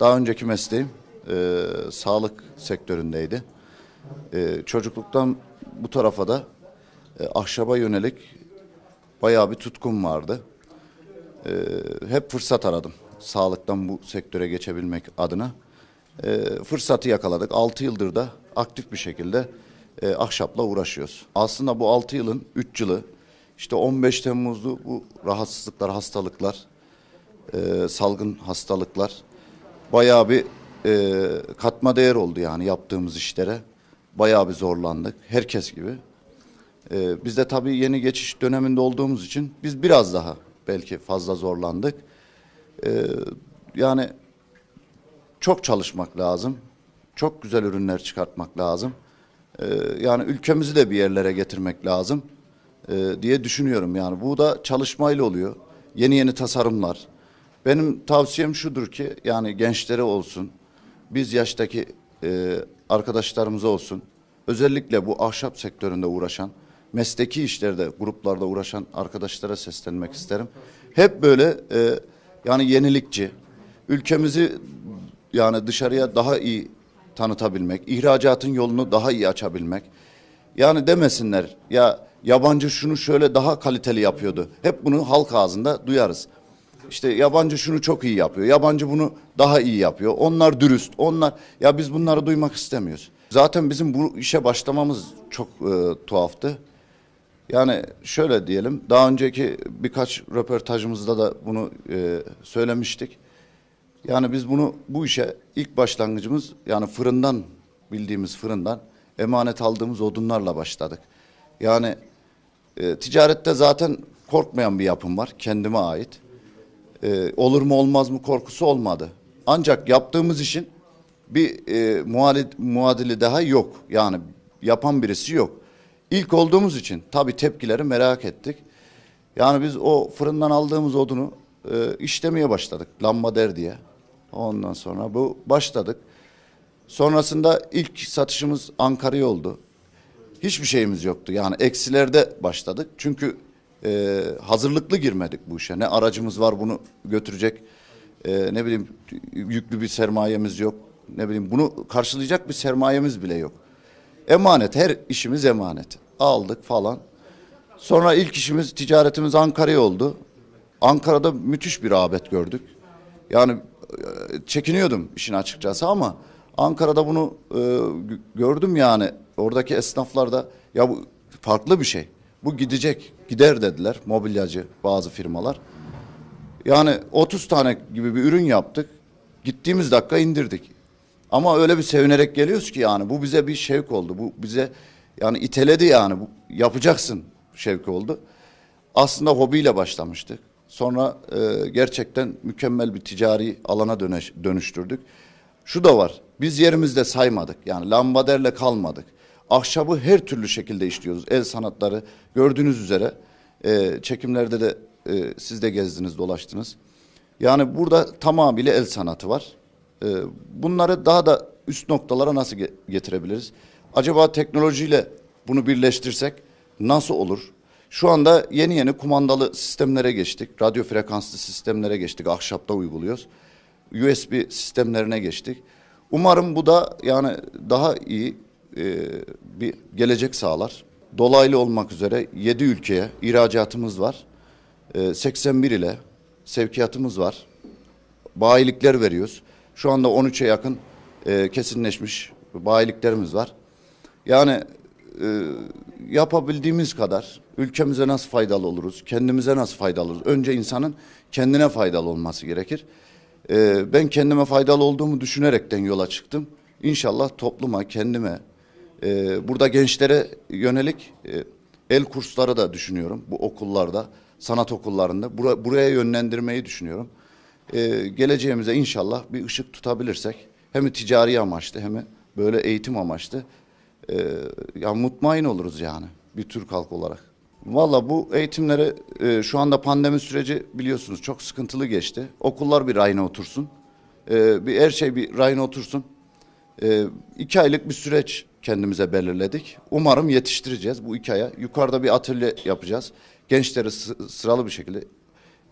Daha önceki mesleğim e, sağlık sektöründeydi. E, çocukluktan bu tarafa da e, ahşaba yönelik bayağı bir tutkum vardı. E, hep fırsat aradım sağlıktan bu sektöre geçebilmek adına. E, fırsatı yakaladık. 6 yıldır da aktif bir şekilde e, ahşapla uğraşıyoruz. Aslında bu 6 yılın 3 yılı işte 15 Temmuz'du bu rahatsızlıklar, hastalıklar, e, salgın hastalıklar bayağı bir e, katma değer oldu yani yaptığımız işlere. Bayağı bir zorlandık herkes gibi. E, biz de tabii yeni geçiş döneminde olduğumuz için biz biraz daha belki fazla zorlandık. E, yani çok çalışmak lazım. Çok güzel ürünler çıkartmak lazım. E, yani ülkemizi de bir yerlere getirmek lazım e, diye düşünüyorum yani. Bu da çalışmayla oluyor. Yeni yeni tasarımlar, benim tavsiyem şudur ki yani gençlere olsun, biz yaştaki e, arkadaşlarımıza olsun, özellikle bu ahşap sektöründe uğraşan, mesleki işlerde, gruplarda uğraşan arkadaşlara seslenmek isterim. Hep böyle e, yani yenilikçi, ülkemizi yani dışarıya daha iyi tanıtabilmek, ihracatın yolunu daha iyi açabilmek. Yani demesinler ya yabancı şunu şöyle daha kaliteli yapıyordu. Hep bunu halk ağzında duyarız. İşte yabancı şunu çok iyi yapıyor, yabancı bunu daha iyi yapıyor. Onlar dürüst, onlar ya biz bunları duymak istemiyoruz. Zaten bizim bu işe başlamamız çok e, tuhaftı. Yani şöyle diyelim, daha önceki birkaç röportajımızda da bunu e, söylemiştik. Yani biz bunu bu işe ilk başlangıcımız yani fırından bildiğimiz fırından emanet aldığımız odunlarla başladık. Yani e, ticarette zaten korkmayan bir yapım var kendime ait e, olur mu olmaz mı korkusu olmadı. Ancak yaptığımız işin bir e, muadili, muadili daha yok. Yani yapan birisi yok. İlk olduğumuz için tabii tepkileri merak ettik. Yani biz o fırından aldığımız odunu e, işlemeye başladık der diye. Ondan sonra bu başladık. Sonrasında ilk satışımız Ankara'ya oldu. Hiçbir şeyimiz yoktu. Yani eksilerde başladık. Çünkü e, hazırlıklı girmedik bu işe. Ne aracımız var bunu götürecek, e, ne bileyim yüklü bir sermayemiz yok. Ne bileyim bunu karşılayacak bir sermayemiz bile yok. Emanet, her işimiz emanet. Aldık falan. Sonra ilk işimiz, ticaretimiz Ankara'ya oldu. Ankara'da müthiş bir rağbet gördük. Yani e, çekiniyordum işin açıkçası ama Ankara'da bunu e, gördüm yani. Oradaki esnaflar da ya bu farklı bir şey. Bu gidecek, gider dediler mobilyacı bazı firmalar. Yani 30 tane gibi bir ürün yaptık. Gittiğimiz dakika indirdik. Ama öyle bir sevinerek geliyoruz ki yani bu bize bir şevk oldu. Bu bize yani iteledi yani bu, yapacaksın şevk oldu. Aslında hobiyle başlamıştık. Sonra e, gerçekten mükemmel bir ticari alana dönüş, dönüştürdük. Şu da var. Biz yerimizde saymadık. Yani lambaderle kalmadık. Ahşabı her türlü şekilde işliyoruz. El sanatları gördüğünüz üzere e, çekimlerde de e, siz de gezdiniz dolaştınız. Yani burada tamamıyla el sanatı var. E, bunları daha da üst noktalara nasıl getirebiliriz? Acaba teknolojiyle bunu birleştirsek nasıl olur? Şu anda yeni yeni kumandalı sistemlere geçtik. Radyo frekanslı sistemlere geçtik. Ahşapta uyguluyoruz. USB sistemlerine geçtik. Umarım bu da yani daha iyi e, bir gelecek sağlar. Dolaylı olmak üzere 7 ülkeye ihracatımız var. 81 e, ile sevkiyatımız var. Bayilikler veriyoruz. Şu anda 13'e yakın e, kesinleşmiş bayiliklerimiz var. Yani yapabildiğimiz kadar ülkemize nasıl faydalı oluruz, kendimize nasıl faydalı oluruz? Önce insanın kendine faydalı olması gerekir. ben kendime faydalı olduğumu düşünerekten yola çıktım. İnşallah topluma, kendime, e, burada gençlere yönelik e, el kursları da düşünüyorum bu okullarda, sanat okullarında. Bura, buraya yönlendirmeyi düşünüyorum. E, geleceğimize inşallah bir ışık tutabilirsek hem ticari amaçlı hem böyle eğitim amaçlı e, ya mutmain oluruz yani bir Türk halkı olarak. Valla bu eğitimleri e, şu anda pandemi süreci biliyorsunuz çok sıkıntılı geçti. Okullar bir rayına otursun. E, bir her şey bir rayına otursun. E, iki aylık bir süreç kendimize belirledik. Umarım yetiştireceğiz bu iki aya. Yukarıda bir atölye yapacağız. Gençleri sıralı bir şekilde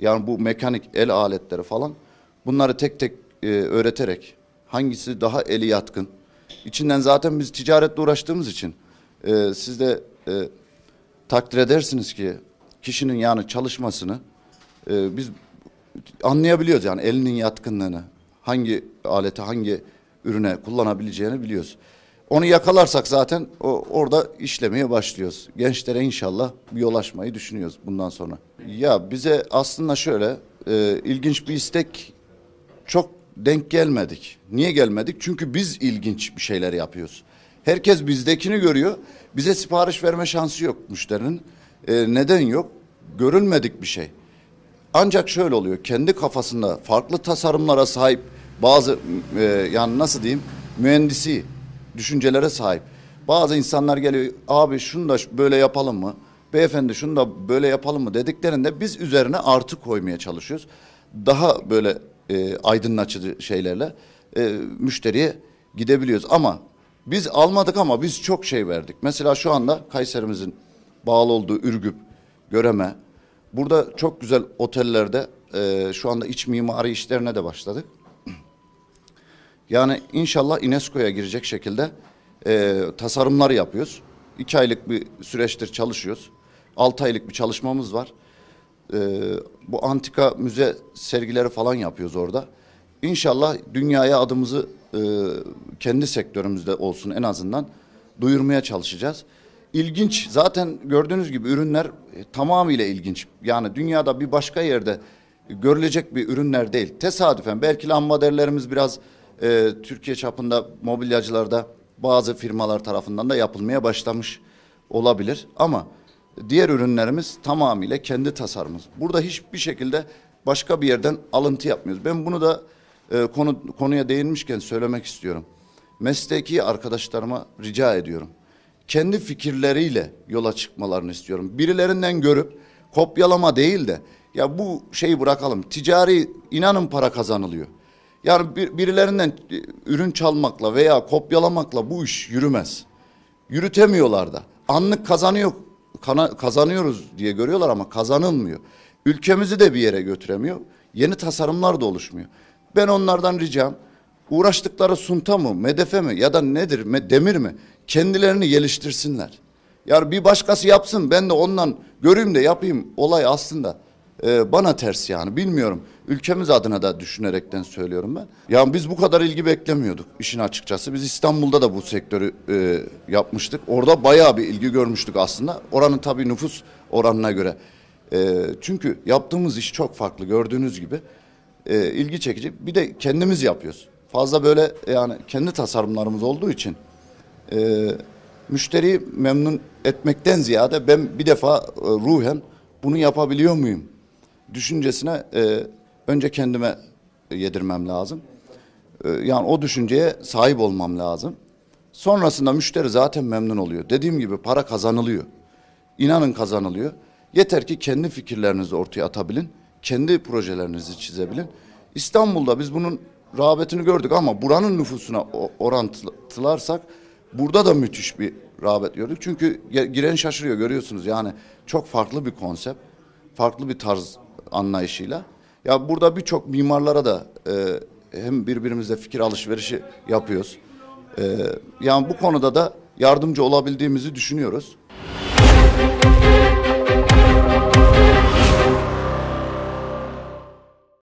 yani bu mekanik el aletleri falan bunları tek tek e, öğreterek hangisi daha eli yatkın. İçinden zaten biz ticaretle uğraştığımız için e, siz de e, takdir edersiniz ki kişinin yani çalışmasını e, biz anlayabiliyoruz yani elinin yatkınlığını hangi aleti hangi ürüne kullanabileceğini biliyoruz. Onu yakalarsak zaten o, orada işlemeye başlıyoruz. Gençlere inşallah yol açmayı düşünüyoruz bundan sonra. Ya bize aslında şöyle e, ilginç bir istek çok denk gelmedik. Niye gelmedik? Çünkü biz ilginç bir şeyler yapıyoruz. Herkes bizdekini görüyor. Bize sipariş verme şansı yok müşterinin. E, neden yok? Görülmedik bir şey. Ancak şöyle oluyor. Kendi kafasında farklı tasarımlara sahip bazı e, yani nasıl diyeyim mühendisi düşüncelere sahip. Bazı insanlar geliyor abi şunu da böyle yapalım mı? Beyefendi şunu da böyle yapalım mı dediklerinde biz üzerine artı koymaya çalışıyoruz. Daha böyle e, aydınlatıcı şeylerle e, müşteriye gidebiliyoruz. Ama biz almadık ama biz çok şey verdik. Mesela şu anda Kayserimizin bağlı olduğu Ürgüp, Göreme. Burada çok güzel otellerde e, şu anda iç mimari işlerine de başladık. Yani inşallah UNESCO'ya girecek şekilde e, tasarımlar yapıyoruz. İki aylık bir süreçtir çalışıyoruz. Altı aylık bir çalışmamız var. E, bu antika müze sergileri falan yapıyoruz orada. İnşallah dünyaya adımızı e, kendi sektörümüzde olsun en azından duyurmaya çalışacağız. İlginç zaten gördüğünüz gibi ürünler e, tamamıyla ilginç. Yani dünyada bir başka yerde görülecek bir ürünler değil. Tesadüfen belki lambaderlerimiz biraz e, Türkiye çapında mobilyacılarda bazı firmalar tarafından da yapılmaya başlamış olabilir. Ama diğer ürünlerimiz tamamıyla kendi tasarımımız. Burada hiçbir şekilde başka bir yerden alıntı yapmıyoruz. Ben bunu da e, konu, konuya değinmişken söylemek istiyorum. Mesleki arkadaşlarıma rica ediyorum. Kendi fikirleriyle yola çıkmalarını istiyorum. Birilerinden görüp kopyalama değil de ya bu şeyi bırakalım. Ticari inanın para kazanılıyor. Yani bir, birilerinden e, ürün çalmakla veya kopyalamakla bu iş yürümez. Yürütemiyorlar da. Anlık kazanıyor, kana, kazanıyoruz diye görüyorlar ama kazanılmıyor. Ülkemizi de bir yere götüremiyor. Yeni tasarımlar da oluşmuyor. Ben onlardan ricam uğraştıkları sunta mı, medefe mi ya da nedir, demir mi kendilerini geliştirsinler. Yani bir başkası yapsın ben de ondan göreyim de yapayım olay aslında ee, bana ters yani bilmiyorum. Ülkemiz adına da düşünerekten söylüyorum ben. Yani biz bu kadar ilgi beklemiyorduk işin açıkçası. Biz İstanbul'da da bu sektörü e, yapmıştık. Orada bayağı bir ilgi görmüştük aslında. Oranın tabii nüfus oranına göre. E, çünkü yaptığımız iş çok farklı gördüğünüz gibi. E, ilgi çekici. Bir de kendimiz yapıyoruz. Fazla böyle e, yani kendi tasarımlarımız olduğu için... E, müşteriyi memnun etmekten ziyade ben bir defa e, ruhen bunu yapabiliyor muyum? düşüncesine e, önce kendime yedirmem lazım. E, yani o düşünceye sahip olmam lazım. Sonrasında müşteri zaten memnun oluyor. Dediğim gibi para kazanılıyor. İnanın kazanılıyor. Yeter ki kendi fikirlerinizi ortaya atabilin. Kendi projelerinizi çizebilin. İstanbul'da biz bunun rağbetini gördük ama buranın nüfusuna orantılarsak burada da müthiş bir rağbet gördük. Çünkü giren şaşırıyor görüyorsunuz yani çok farklı bir konsept, farklı bir tarz anlayışıyla. Ya burada birçok mimarlara da e, hem birbirimizle fikir alışverişi yapıyoruz. E, yani bu konuda da yardımcı olabildiğimizi düşünüyoruz.